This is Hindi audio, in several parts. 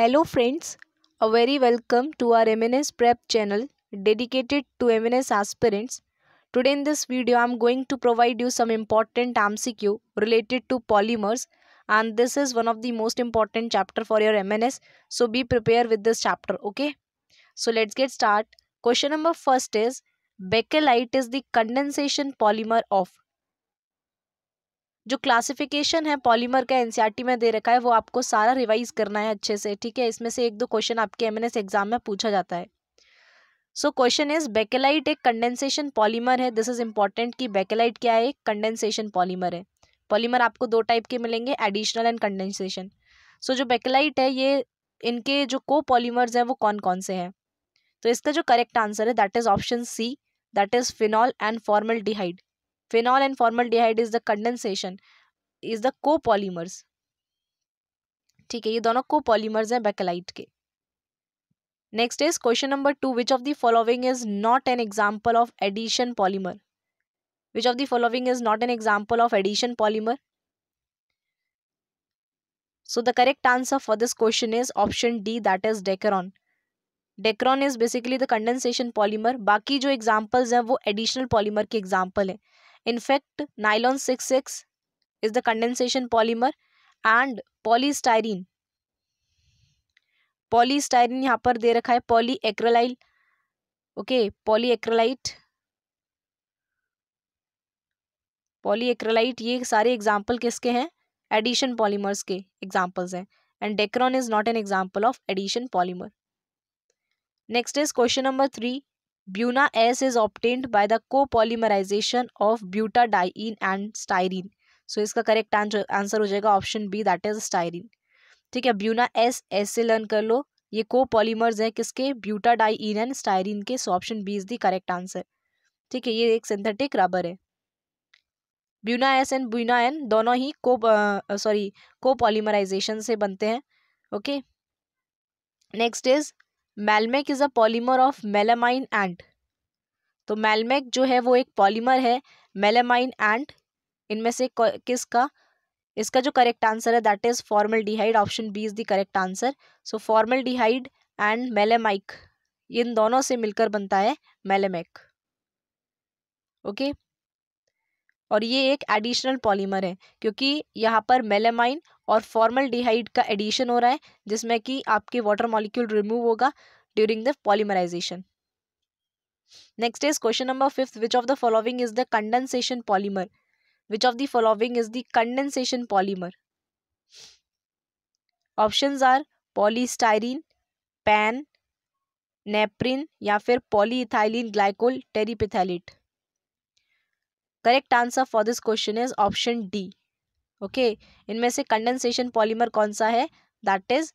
Hello friends, a very welcome to our MNS prep channel dedicated to MNS aspirants. Today in this video I am going to provide you some important MCQ related to polymers and this is one of the most important chapter for your MNS so be prepared with this chapter okay. So let's get start. Question number first is Bakelite is the condensation polymer of जो क्लासिफिकेशन है पॉलीमर का एनसीईआरटी e में दे रखा है वो आपको सारा रिवाइज करना है अच्छे से ठीक है इसमें से एक दो क्वेश्चन आपके एमएनएस एग्जाम में पूछा जाता है सो क्वेश्चन इज बेकेलाइट एक कंडेंसेशन पॉलीमर है दिस इज इंपॉर्टेंट कि बेकेलाइट क्या है कंडेंसेशन पॉलीमर है पॉलीमर आपको दो टाइप के मिलेंगे एडिशनल एंड कंडेंसेशन सो जो बेकेलाइट है ये इनके जो को पॉलीमर्स हैं वो कौन कौन से हैं तो इसका जो करेक्ट आंसर है that is option C that is phenol and formaldehyde phenol and formaldehyde is the condensation is the copolymers ठीक है ये दोनों को पॉलीमर्स हैं बेकलाइट के next is question number two which of the following is not an example of addition polymer which of the following is not an example of addition polymer so the correct answer for this question is option D that is dacron dacron is basically the condensation polymer बाकी जो एग्जाम्पल्स हैं वो एडिशनल पॉलीमर के एग्जाम्पल हैं in fact nylon six X is the condensation polymer and polystyrene polystyrene यहाँ पर दे रखा है poly acrylate okay poly acrylate poly acrylate ये सारे एग्जाम्पल किसके हैं एडिशन पॉलीमर्स के एग्जाम्पल्स हैं and dacron is not an example of addition polymer next is question number three buna is S is the को the of butadiene and styrene so इसका करेक्ट आंसर हो जाएगा option B that is styrene ठीक है ब्यूना एस एस से लर्न कर लो ये को पॉलीमर्स हैं किसके ब्यूटा डाइन एंड स्टाइरिन के so option B is the correct answer ठीक है ये एक सिंथेटिक रबर है buna S and buna N दोनों ही को सॉरी को पॉलीमराइजेशन से बनते हैं okay next is melmac is a polymer of melamine and तो मेलमेक जो है वो एक पॉलीमर है मेलेमाइन एंड इनमें से किसका इसका जो करेक्ट आंसर है that is formaldehyde option B is the correct answer so formaldehyde and melamine इन दोनों से मिलकर बनता है मेलेमेक ओके okay? और ये एक एडिशनल पॉलीमर है क्योंकि यहाँ पर मेलेमाइन और फॉर्मल डिहाइड का एडिशन हो रहा है जिसमें कि आपके वाटर मॉलिक्यूल रिमूव होगा during the polymerization next is question number fifth which of the following is the condensation polymer which of the following is the condensation polymer options are polystyrene PAN neoprene या फिर polyethylene glycol terephthalate correct answer for this question is option D okay इनमें से कंडेंसेशन पॉलीमर कौन सा है that is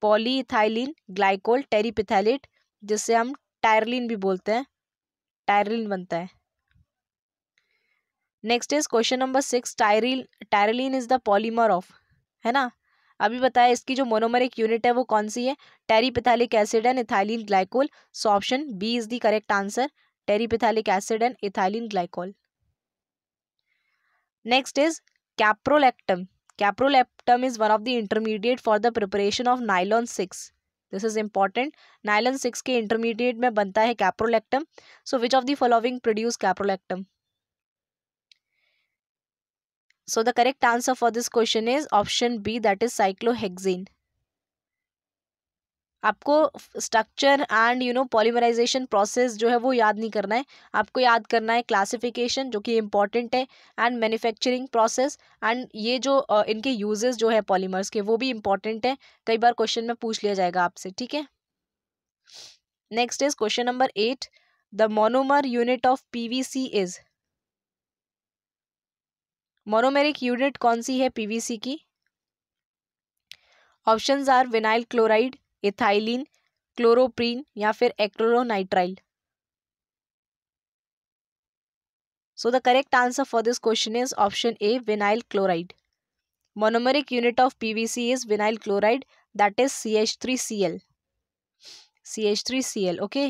polyethylene glycol terephthalate जिससे हम टायरलिन भी बोलते हैं टायरलिन बनता है next is question number six टायरिल terylene is the polymer of है ना अभी बताया इसकी जो मोनोमरिक यूनिट है वो कौन सी है terephthalic acid and ethylene glycol so option B is the correct answer terephthalic acid and ethylene glycol next is caprolactam caprolactam is one of the intermediate for the preparation of nylon six this is important nylon six के इंटरमीडिएट में बनता है caprolactam so which of the produce caprolactam so the correct answer for this question is option B that is cyclohexanone आपको structure and you know polymerization process जो है वो याद नहीं करना है आपको याद करना है क्लासिफिकेशन जो कि इम्पॉर्टेंट है एंड मैन्युफैक्चरिंग प्रोसेस एंड ये जो uh, इनके यूजेस जो है पॉलीमर्स के वो भी इम्पॉर्टेंट है कई बार क्वेश्चन में पूछ लिया जाएगा आपसे ठीक है next is question number eight the monomer unit of C is monomeric unit कौन सी है सी की option are vinyl chloride ethylene chloroprene या फिर acrylonitrile so the correct answer for this question is option A vinyl chloride monomeric unit of PVC is vinyl chloride that is C H three C L C H three C L okay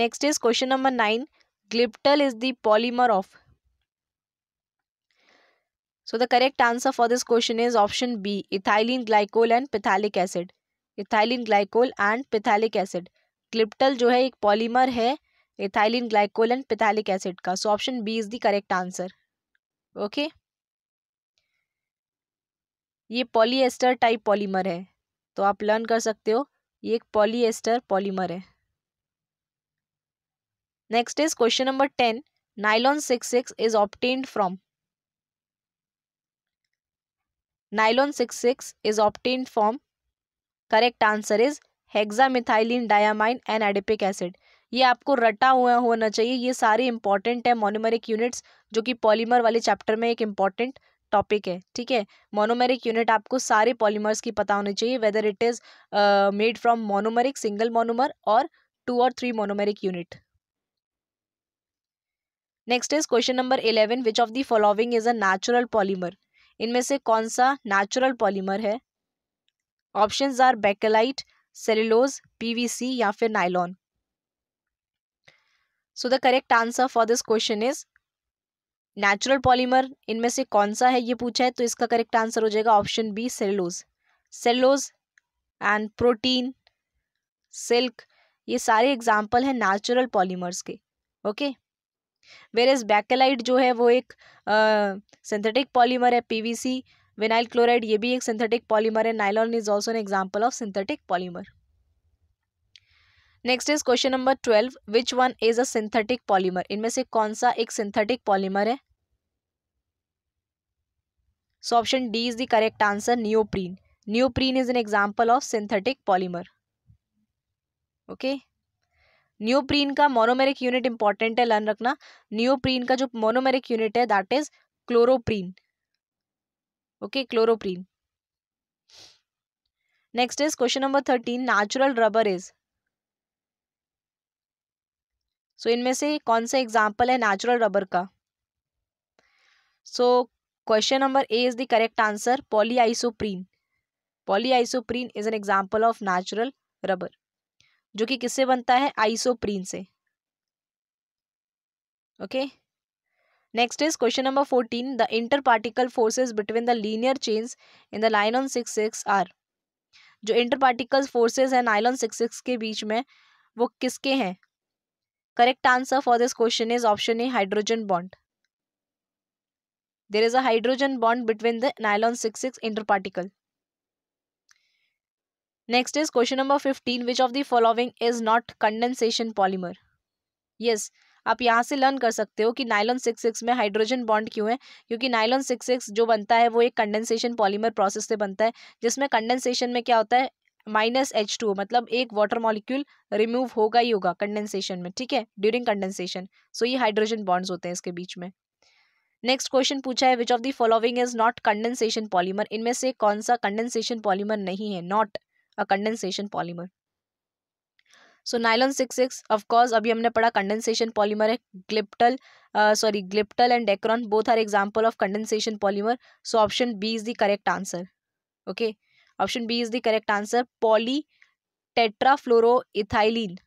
next is question number nine glyptal is the polymer of so the correct answer for this question is option B ethylene glycol and phthalic acid ethylene glycol and phthalic acid glyptal जो है एक पॉलीमर है ethylene glycol and phthalic acid का so option B is the correct answer okay ये पॉलीएस्टर टाइप पॉलीमर है तो आप लर्न कर सकते हो ये एक पॉलीएस्टर पॉलीमर है next is question number ten nylon six six is obtained from nylon 66 is obtained from correct answer is hexamethylene diamine and adipic acid ये आपको रटा हुआ होना चाहिए ये सारे इंपॉर्टेंट है मोनोमेरिक यूनिट्स जो कि पॉलीमर वाले चैप्टर में एक इंपॉर्टेंट टॉपिक है ठीक है मोनोमेरिक यूनिट आपको सारे पॉलीमर्स की पता होनी चाहिए whether it is made from monomeric single monomer और टू और three monomeric unit next is question number eleven which of the following is a natural polymer इनमें से कौन सा नेचुरल पॉलीमर है options are bakelite cellulose PVC या फिर nylon so the correct answer for this question is natural polymer इनमें से कौन सा है ये पूछा है तो इसका करेक्ट आंसर हो जाएगा option B cellulose cellulose and protein silk ये सारे एग्जाम्पल हैं नेचुरल पॉलीमर्स के okay okay? Whereas bakelite जो है वो एक सिंथेटिक uh, पॉलीमर है पीवीसी विनाइल क्लोराइड ये भी एक सिंथेटिक पॉलीमर है nylon is also an example of synthetic polymer next is question number twelve which one is a synthetic polymer इनमें से कौन सा एक सिंथेटिक पॉलीमर है so option D is the correct answer neoprene neoprene is an example of synthetic polymer okay okay? Neoprene का मोनोमेरिक यूनिट इंपॉर्टेंट है लर्न रखना न्यूप्रीन का जो मोनोमेरिक यूनिट है that is chloroprene okay chloroprene next is question number thirteen natural rubber is so इनमें से कौन सा एग्जाम्पल है नेचुरल रबर का so question number A is the correct answer polyisoprene polyisoprene is an example of natural rubber जो कि किससे बनता है आइसोप्रीन से okay next is question number fourteen the inter particle forces between the linear chains in the on six six are जो इंटर पार्टिकल फोर्सेज है नाइलॉन सिक्स सिक्स के बीच में वो किसके हैं correct answer for this question is option A hydrogen bond there is a hydrogen bond between the nylon six six inter particle next is question number fifteen which of the following is not condensation polymer yes आप यहाँ से लर्न कर सकते हो कि नाइलॉन सिक्स सिक्स में हाइड्रोजन बॉन्ड क्यों है क्योंकि नाइलॉन सिक्स सिक्स जो बनता है वो एक कंडेंसेशन पॉलीमर प्रोसेस से बनता है जिसमें कंडेंसेशन में क्या होता है माइनस एच टू मतलब एक वाटर मॉलिक्यूल रिमूव होगा ही होगा कंडेंसेशन में ठीक है ड्यूरिंग कंडेंसेशन सो ये हाइड्रोजन बॉन्ड्स होते हैं इसके बीच में नेक्स्ट क्वेश्चन पूछा है which of the following is not condensation polymer इनमें से कौन सा कंडेंसेशन पॉलीमर नहीं है not a condensation polymer so nylon six six of course अभी हमने पढ़ा कंडेंसेशन पॉलीमर है glyptal sorry glyptal and dacron both are example of condensation polymer so option B is the correct answer okay option B is the correct answer poly tetrafluoro ethylene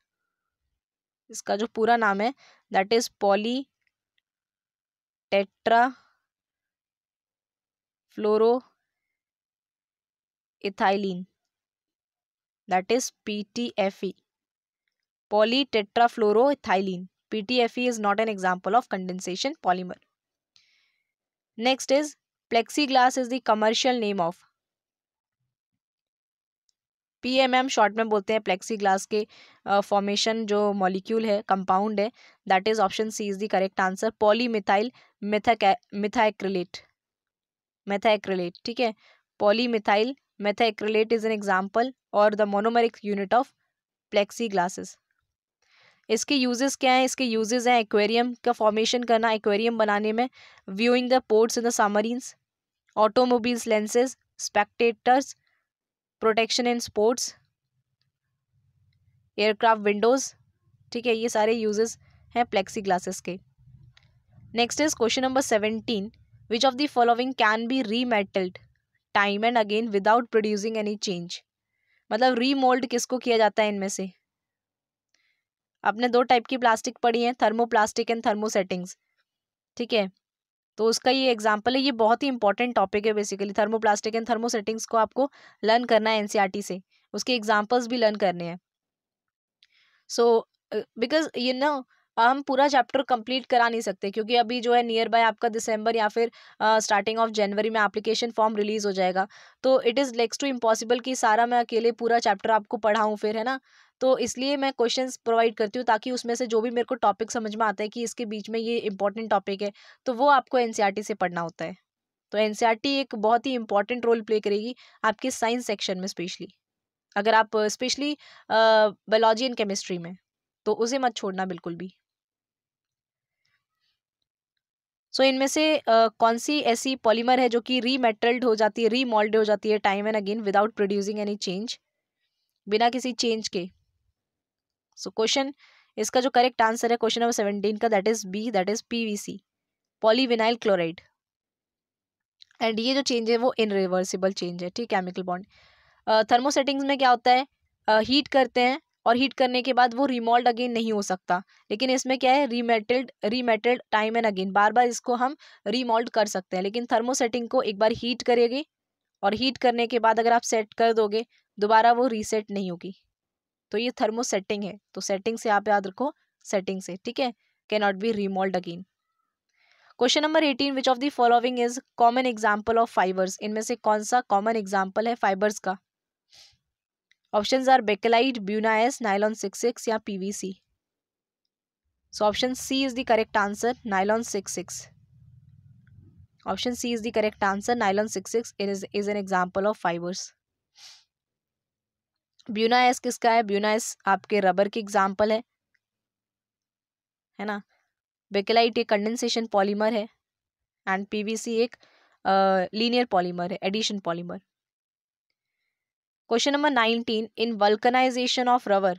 इसका जो पूरा नाम है that is poly tetra fluoro ethylene that is PTFE, polytetrafluoroethylene. PTFE is not an example of condensation polymer. Next is plexiglass is the commercial name of PMM short में बोलते हैं प्लेक्सी ग्लास के फॉर्मेशन uh, जो मॉलिक्यूल है कंपाउंड है that is option C is the correct answer polymethyl methacrylate methacrylate ठीक है पॉलीमिथाइल इज एन एग्जाम्पल और the monomeric unit of plexiglasses इसके यूजेस क्या हैं इसके यूजेस हैं एक्वेरियम का फॉर्मेशन करना एक्वेरियम बनाने में viewing the ports in the submarines automobiles lenses spectators protection in sports aircraft windows ठीक है ये सारे यूजेस हैं प्लेक्सी ग्लासेस के next is question number seventeen which of the following can be remelted time and again without producing any change मतलब रीमोल्ड किसको किया जाता है इनमें से आपने दो टाइप की प्लास्टिक पढ़ी है थर्मोप्लास्टिक एंड थर्मो सेटिंग्स ठीक है तो उसका ये एग्जाम्पल है ये बहुत ही इंपॉर्टेंट टॉपिक है basically thermoplastic and thermo settings को आपको लर्न करना है एनसीईआरटी e से उसके एग्जाम्पल्स भी लर्न करने हैं सो बिकॉज यू नो हम पूरा चैप्टर कंप्लीट करा नहीं सकते क्योंकि अभी जो है नियर बाय आपका दिसंबर या फिर स्टार्टिंग ऑफ जनवरी में एप्लीकेशन फॉर्म रिलीज़ हो जाएगा तो it is next to impossible कि सारा मैं अकेले पूरा चैप्टर आपको पढ़ाऊँ फिर है ना तो इसलिए मैं क्वेश्चंस प्रोवाइड करती हूँ ताकि उसमें से जो भी मेरे को टॉपिक समझ में आता है कि इसके बीच में ये इंपॉर्टेंट टॉपिक है तो वो आपको एन e से पढ़ना होता है तो एन e एक बहुत ही इंपॉर्टेंट रोल प्ले करेगी आपके साइंस सेक्शन में स्पेशली अगर आप स्पेशली बायोलॉजी एंड केमिस्ट्री में तो उसे मत छोड़ना बिल्कुल भी सो so, इनमें से uh, कौन सी ऐसी पॉलीमर है जो कि रीमेटल्ड हो जाती है रीमोल्ड हो जाती है time and again without producing any change बिना किसी चेंज के सो so, क्वेश्चन इसका जो करेक्ट आंसर है क्वेश्चन नंबर सेवनटीन का that is B that is PVC polyvinyl chloride and ये जो चेंज है वो इनरिवर्सिबल चेंज है ठीक केमिकल बॉन्ड थर्मोसेटिंग्स में क्या होता है हीट uh, करते हैं और हीट करने के बाद वो रिमोल्ड अगेन नहीं हो सकता लेकिन इसमें क्या है remelted remelted time and again बार बार इसको हम रिमोल्ड कर सकते हैं लेकिन थर्मोसेटिंग को एक बार हीट करेगी और हीट करने के बाद अगर आप सेट कर दोगे दोबारा वो रीसेट नहीं होगी तो ये थर्मोसेटिंग है तो सेटिंग से आप याद रखो सेटिंग से ठीक है can not be remould again question number eighteen which of the following is common example of fibres इनमें से कौन सा कॉमन एग्जाम्पल है फाइबर्स का option are Bakelite Buna S nylon six six या PVC so option C is the correct answer nylon six six option C is the correct answer nylon six six is is an example of fibres Buna S किसका है ब्यूनाइस आपके रबर की एग्जाम्पल है है ना बेकेलाइट एक कंडेंसेशन पॉलीमर है एंड पीवीसी एक लीनियर पॉलीमर है addition polymer question number nineteen in vulcanisation of rubber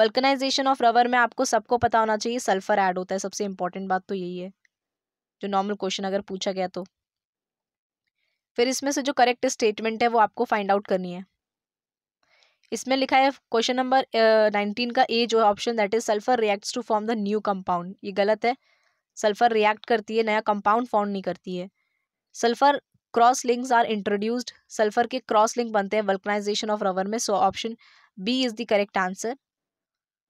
vulcanisation of rubber में आपको सबको पता होना चाहिए सल्फर ऐड होता है सबसे इंपॉर्टेंट बात तो यही है जो नॉर्मल क्वेश्चन अगर पूछा गया तो फिर इसमें से जो करेक्ट स्टेटमेंट है वो आपको फाइंड आउट करनी है इसमें लिखा है क्वेश्चन नंबर नाइनटीन का ए जो option that is sulphur reacts to form the new compound ये गलत है सल्फर रिएक्ट करती है नया कंपाउंड फॉर्म नहीं करती है sulphur cross links are introduced sulphur के क्रॉस लिंक बनते हैं वल्कनाइजेशन ऑफ रबर में so option B is the correct answer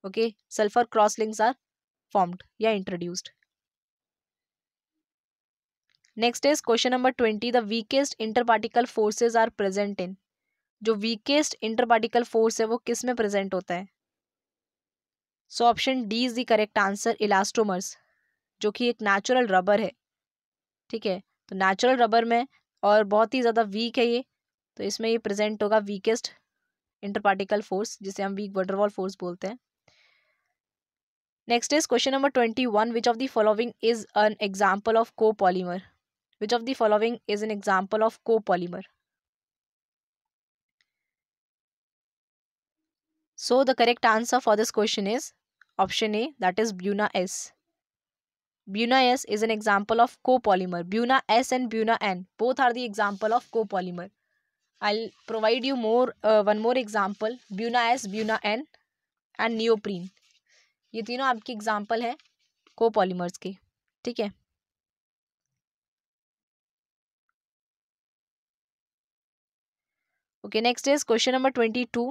okay sulphur cross links are formed या introduced next is question number twenty the weakest inter particle forces are present in जो वीकेस्ट इंटर पार्टिकल फोर्स है वो किस में प्रेजेंट होता है so option D is the correct answer elastomers जो कि एक नेचुरल रबर है ठीक है तो नेचुरल रबर में और बहुत ही ज़्यादा वीक है ये तो इसमें ये प्रेजेंट होगा वीकेस्ट इंटरपार्टिकल फोर्स जिसे हम वीक वॉल फोर्स बोलते हैं next is question number twenty one which of the following is an example of copolymer which of the following is an example of copolymer so the correct answer for this question is option A that is Buna S Buna S is an example of copolymer. Buna S and Buna N both are the example of copolymer. I'll provide you more uh, one more example. Buna S, Buna N and neoprene. ये तीनों आपके एग्जाम्पल हैं कोपॉलीमर्स के ठीक है okay next is question number twenty two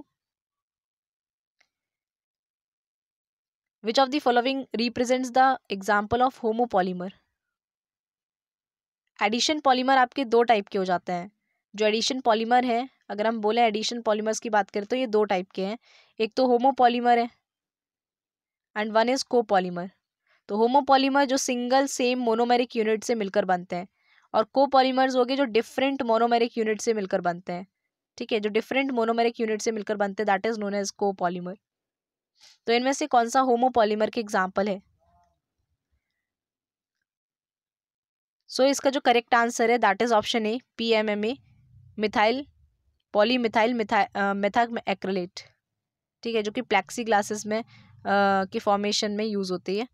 which of the following represents the example of homopolymer? Addition polymer आपके दो टाइप के हो जाते हैं जो एडिशन पॉलीमर है अगर हम बोले एडिशन पॉलीमर्स की बात करें तो ये दो टाइप के हैं एक तो होमो पॉलीमर है and one is copolymer तो होमो पॉलीमर जो सिंगल सेम मोनोमेरिक यूनिट से मिलकर बनते हैं और को पॉलीमर्स हो गए जो डिफरेंट मोनोमेरिक यूनिट से मिलकर बनते हैं ठीक है जो डिफरेंट मोनोमेरिक यूनिट से मिलकर बनते हैं that is known as copolymer तो इनमें से कौन सा होमोपॉलीमर के एग्जाम्पल है सो so, इसका जो करेक्ट आंसर है that is option A P M M A methyl poly polymethyl methacrylate ठीक है जो कि प्लेक्सी ग्लासेस में uh, की फॉर्मेशन में यूज़ होती है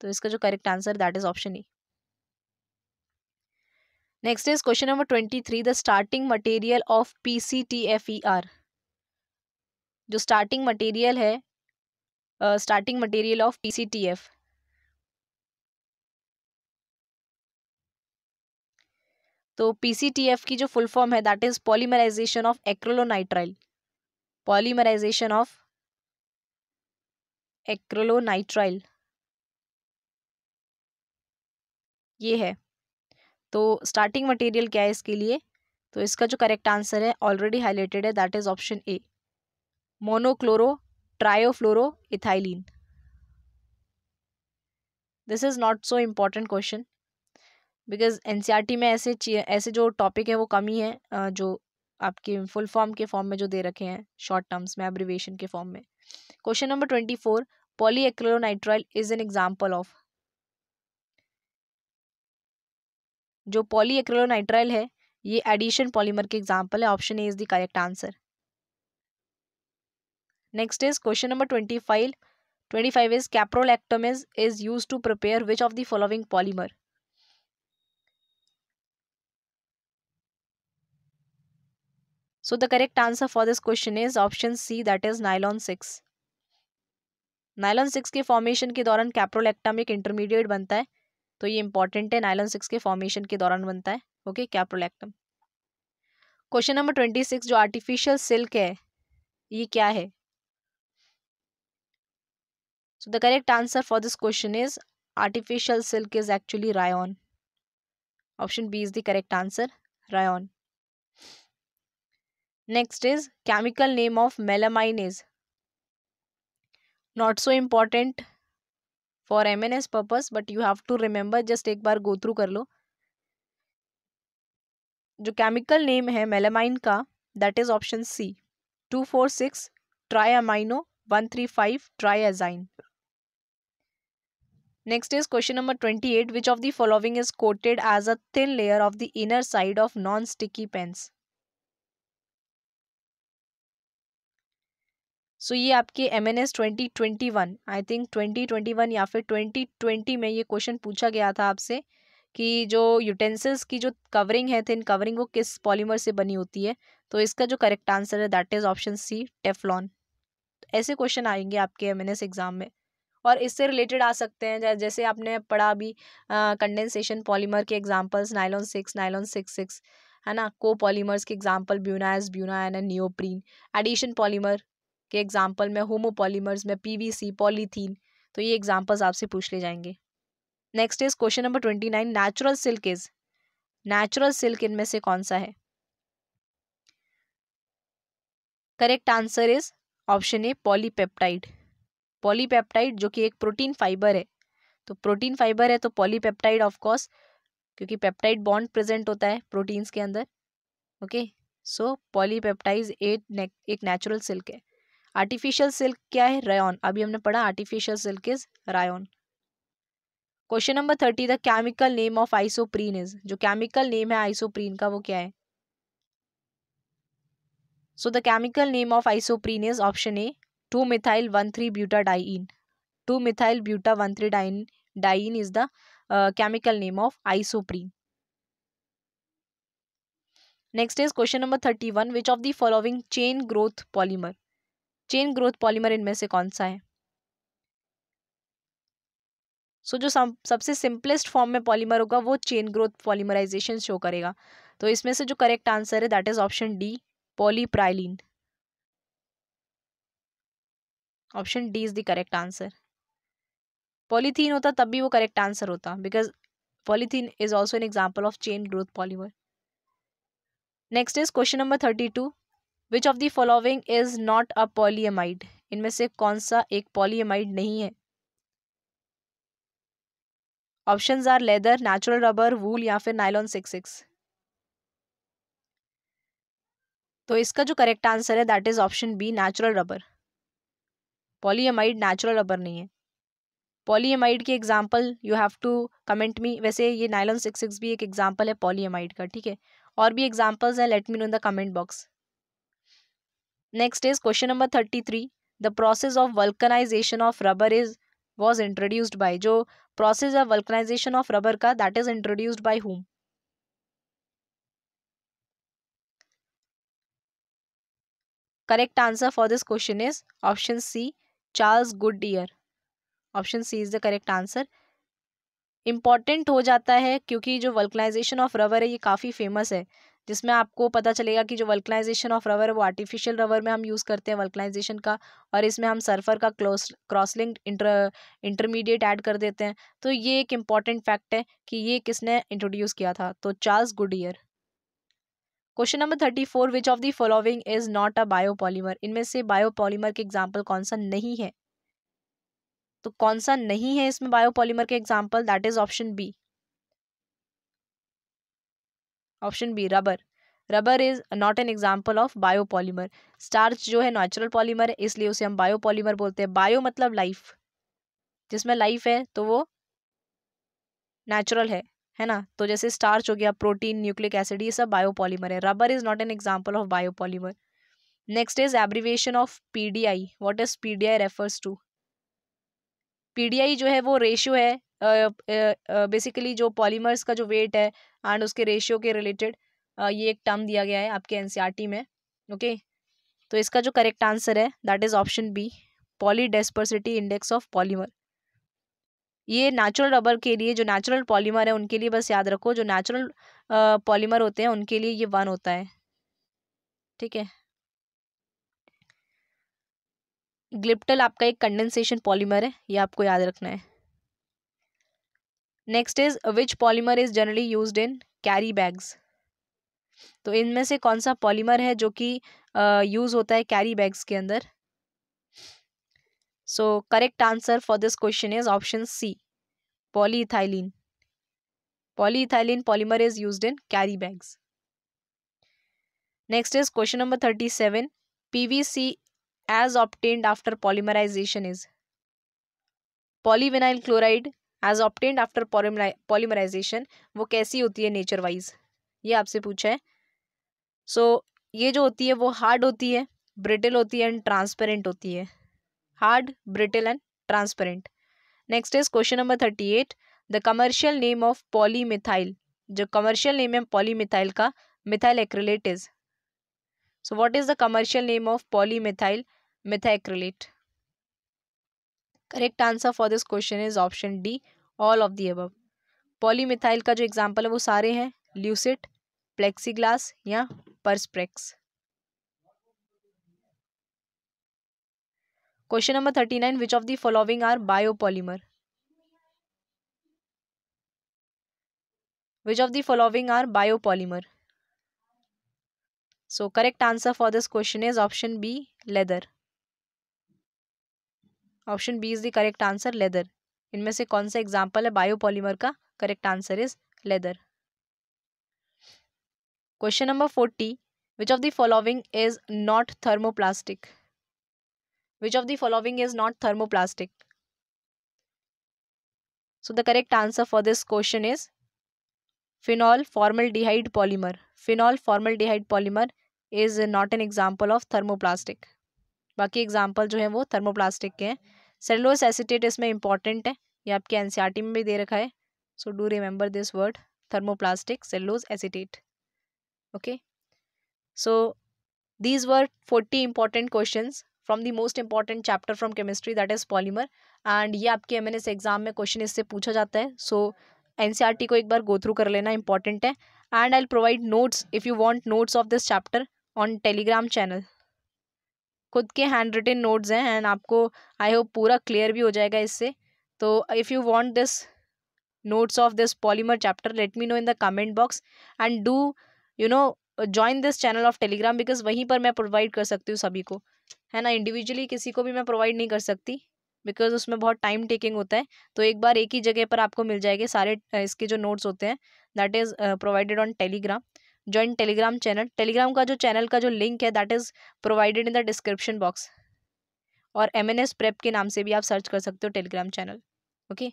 तो इसका जो correct answer that is option E next is question number twenty three the starting material of P C T F E R जो स्टार्टिंग मटेरियल है uh, starting material of TCTF. तो PCTF की जो फुल फॉर्म है that is polymerisation of acrylonitrile polymerisation of acrylonitrile ये है तो स्टार्टिंग मटेरियल क्या है इसके लिए तो इसका जो करेक्ट आंसर है ऑलरेडी हाईलाइटेड है that is option A monochloro triofluoroethylene this is not so important question because an में ऐसे ऐसे जो टॉपिक है वो कम ही है जो आपके फुल फॉर्म के फॉर्म में जो दे रखे हैं शॉर्ट टर्म्स में एब्रिवेशन के फॉर्म में question number twenty four poly polyacrylonitrile is an example of जो पॉली पॉलीएक्लोनाइट्राइल है ये एडिशन पॉलीमर के एग्जाम्पल है option A is the correct answer next is question number 25 25 is caprolactam is used to prepare which of the following polymer so the correct answer for this question is option c that is nylon 6 nylon six के फॉर्मेशन के दौरान कैप्रोलैक्टम एक इंटरमीडिएट बनता है तो ये इंपॉर्टेंट है नायलॉन सिक्स के फॉर्मेशन के दौरान बनता है okay caprolactam question number twenty six जो आर्टिफिशियल सिल्क है ये क्या है So the correct answer for this question is artificial silk is actually rayon. Option B is the correct answer, rayon. Next is chemical name of melamine is not so important for MNS purpose but you have to remember just ek bar go through kar lo जो केमिकल नेम है मेलामाइन का that is option C two four six triamino one three five triazine next is question number twenty eight which of the following is coated as a thin layer of the inner side of non sticky pans सो ये आपके M N S twenty twenty one I think twenty twenty one या फिर ट्वेंटी ट्वेंटी में ये क्वेश्चन पूछा गया था आपसे कि जो यूटेंसिल्स की जो कवरिंग है थिन कवरिंग वो किस पॉलीमर से बनी होती है तो इसका जो करेक्ट आंसर है that is option C Teflon ऐसे क्वेश्चन आएंगे आपके एम एन एस एग्ज़ाम में और इससे रिलेटेड आ सकते हैं जैसे आपने पढ़ा अभी कंडेंसेशन पॉलीमर के examples nylon six nylon six six है ना को पॉलीमर्स के example Buna S Buna N and neoprene addition polymer के एग्जाम्पल में पॉलीमर्स में पीवीसी पॉलीथीन तो ये एग्जाम्पल्स आपसे पूछ ले जाएंगे next is question number twenty nine natural silk is natural silk इनमें से कौन सा है correct answer is option A polypeptide polypeptide जो कि एक प्रोटीन फाइबर है तो प्रोटीन फाइबर है तो पॉलीपेप्टाइड ऑफ क्योंकि पेप्टाइड बॉन्ड प्रेजेंट होता है प्रोटीन्स के अंदर ओके सो पॉलीपेप्टाइज एट एक नेचुरल सिल्क है आर्टिफिशियल सिल्क क्या है रायोन अभी हमने पढ़ा artificial silk is rayon question number thirty the chemical name of isoprene is जो केमिकल नेम है आइसोप्रीन का वो क्या है so the chemical name of isoprene is option A two methyl one three butadiene two methyl buta one three diene diene is the chemical name of isoprene next is question number thirty one which of the following chain growth polymer chain growth polymer इनमें से कौन सा है सो so, जो सब, सबसे सिंपलेस्ट फॉर्म में पॉलीमर होगा वो चेन ग्रोथ पॉलीमराइजेशन शो करेगा तो इसमें से जो करेक्ट आंसर है that is option D polypropylene option D is the correct answer polythene होता तब भी वो करेक्ट आंसर होता because polythene is also an example of chain growth polymer next is question number thirty two which of the following is not a polyamide इनमें से कौन सा एक पॉलीएमाइड नहीं है option are leather natural rubber wool या फिर नाइलॉन सिक्स सिक्स तो इसका जो करेक्ट आंसर है that is option B natural rubber polyamide natural rubber नहीं है पॉलीएमाइड की example you have to comment me वैसे ये नाइलन सिक्स सिक्स भी एक एग्जाम्पल है पॉलीएमाइड का ठीक है और भी एग्जाम्पल्स हैं let me know in the comment box next is question number thirty three the process of vulcanisation of rubber is was introduced by जो process of vulcanisation of rubber का that is introduced by whom correct answer for this question is option C Charles Goodyear option C is the correct answer important हो जाता है क्योंकि जो वल्कनाइजेशन ऑफ रबर है ये काफ़ी फेमस है जिसमें आपको पता चलेगा कि जो वल्कनाइजेशन ऑफ रबर है वो आर्टिफिशियल रबर में हम यूज़ करते हैं वल्कनाइजेशन का और इसमें हम सर्फर का close crosslinking inter intermediate add कर देते हैं तो ये एक इम्पॉर्टेंट फैक्ट है कि ये किसने इंट्रोड्यूस किया था तो Charles Goodyear question number thirty four which of the following is not a biopolymer इनमें से बायोपॉलीमर के एग्जाम्पल कौन सा नहीं है तो कौन सा नहीं है इसमें बायोपॉलीमर के example that is option B option B rubber rubber is not an example of biopolymer starch जो है नेचुरल पॉलीमर है इसलिए उसे हम बायोपॉलीमर बोलते हैं बायो मतलब लाइफ जिसमें लाइफ है तो वो नेचुरल है है ना तो जैसे स्टार्च हो गया प्रोटीन न्यूक्लिक एसिड ये सब बायोपॉलीमर है rubber is not an example of biopolymer next is abbreviation of P D I what is P D I refers to P D I जो है वो रेशियो है बेसिकली uh, uh, uh, जो पॉलीमर्स का जो वेट है एंड उसके रेशियो के रिलेटेड ये एक टर्म दिया गया है आपके एन सी आर टी में ओके okay? तो इसका जो करेक्ट आंसर है that is option B polydispersity index of polymer ये नेचुरल रबर के लिए जो नेचुरल पॉलीमर है उनके लिए बस याद रखो जो नेचुरल पॉलीमर होते हैं उनके लिए ये वन होता है ठीक है ग्लिप्टल आपका एक कंडेंसेशन पॉलीमर है ये आपको याद रखना है next is which polymer is generally use in carry bags तो इनमें से कौन सा पॉलीमर है जो कि यूज़ होता है कैरी बैग्स के अंदर so correct answer for this question is option C polyethylene polyethylene polymer is use in carry bags next is question number thirty seven P V C as obtained after polymerisation is polyvinyl chloride as obtained after polymerisation वो कैसी होती है नेचर वाइज ये आपसे पूछा है सो so, ये जो होती है वो हार्ड होती है ब्रिटिल होती है एंड ट्रांसपेरेंट होती है hard, brittle and transparent. Next is question number thirty eight the commercial name of polymethyl जो कमर्शियल नेम है पॉलीमिथाइल का methyl acrylate is so what is the commercial name of polymethyl methacrylate correct answer for this question is option D all of the above polymethyl का जो एग्जाम्पल है वो सारे हैं ल्यूसिट प्लेक्सीग्लास या Perspex question number thirty nine which of the following are biopolymer which of the following are biopolymer so correct answer for this question is option B leather option B is the correct answer leather इनमें से कौन सा एग्जाम्पल है बायोपॉलीमर का correct answer is leather question number forty which of the following is not thermoplastic which of the following is not thermoplastic so the correct answer for this question is phenol formaldehyde polymer phenol formaldehyde polymer is not an example of thermoplastic बाकी एग्जाम्पल जो है वो थर्मोप्लास्टिक के हैं सेलोस एसिटेट इसमें इंपॉर्टेंट है ये आपके एन सी आर टी में भी दे रखा है so do remember this word thermoplastic cellulose acetate okay so these were forty important question from the most important chapter from chemistry that is polymer and ये आपके एम एग्जाम में क्वेश्चन इससे पूछा जाता है सो so, एन e को एक बार गो थ्रू कर लेना इंपॉर्टेंट है and I provide notes if you want notes of this chapter on Telegram channel खुद के हैंड रिटिन नोट्स हैं एंड आपको आई होप पूरा क्लियर भी हो जाएगा इससे तो if you want this notes of this polymer chapter let me know in the comment box and do you know join this channel of Telegram because वहीं पर मैं प्रोवाइड कर सकती हूँ सभी को है ना इंडिविजुअली किसी को भी मैं प्रोवाइड नहीं कर सकती बिकॉज उसमें बहुत टाइम टेकिंग होता है तो एक बार एक ही जगह पर आपको मिल जाएंगे सारे इसके जो नोट्स होते हैं that is provided on Telegram join Telegram channel Telegram का जो चैनल का जो लिंक है that is provided in the description box और एम एन एस प्रेप के नाम से भी आप सर्च कर सकते हो Telegram channel okay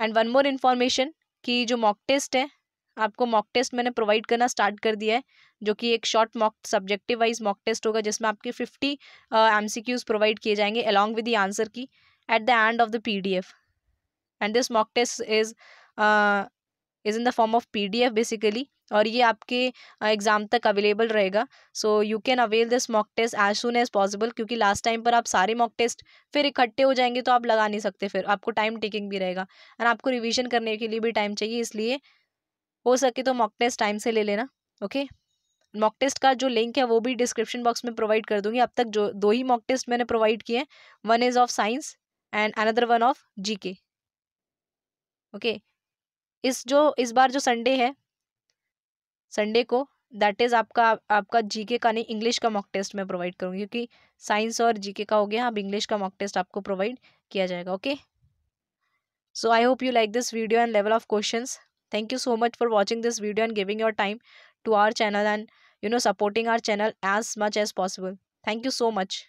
and one more information कि जो मॉक टेस्ट है आपको मॉक टेस्ट मैंने प्रोवाइड करना स्टार्ट कर दिया है जो कि एक short mock subjective wise mock test होगा जिसमें आपके fifty M C Qs provide किए जाएंगे along with the answer key at the end of the P D F and this mock test is is in the form of P D F basically और ये आपके एग्ज़ाम तक अवेलेबल रहेगा so you can avail this mock test as soon as possible क्योंकि लास्ट टाइम पर आप सारे मॉक टेस्ट फिर इकट्ठे हो जाएंगे तो आप लगा नहीं सकते फिर आपको टाइम टेकिंग भी रहेगा एंड आपको रिविजन करने के लिए भी टाइम चाहिए इसलिए हो सके तो मॉक टेस्ट टाइम से ले लेना ओके मॉक टेस्ट का जो लिंक है वो भी डिस्क्रिप्शन बॉक्स में प्रोवाइड कर दूंगी अब तक जो दो ही मॉक टेस्ट मैंने प्रोवाइड किए हैं one is of science and another one of G K okay इस जो इस बार जो संडे है संडे को दैट इज़ आपका आपका जीके का नहीं इंग्लिश का मॉक टेस्ट मैं प्रोवाइड करूंगी क्योंकि साइंस और जीके का हो गया अब इंग्लिश का मॉक टेस्ट आपको प्रोवाइड किया जाएगा okay so I hope you like this video and level of questions Thank you so much for watching this video and giving your time to our channel and you know supporting our channel as much as possible. Thank you so much.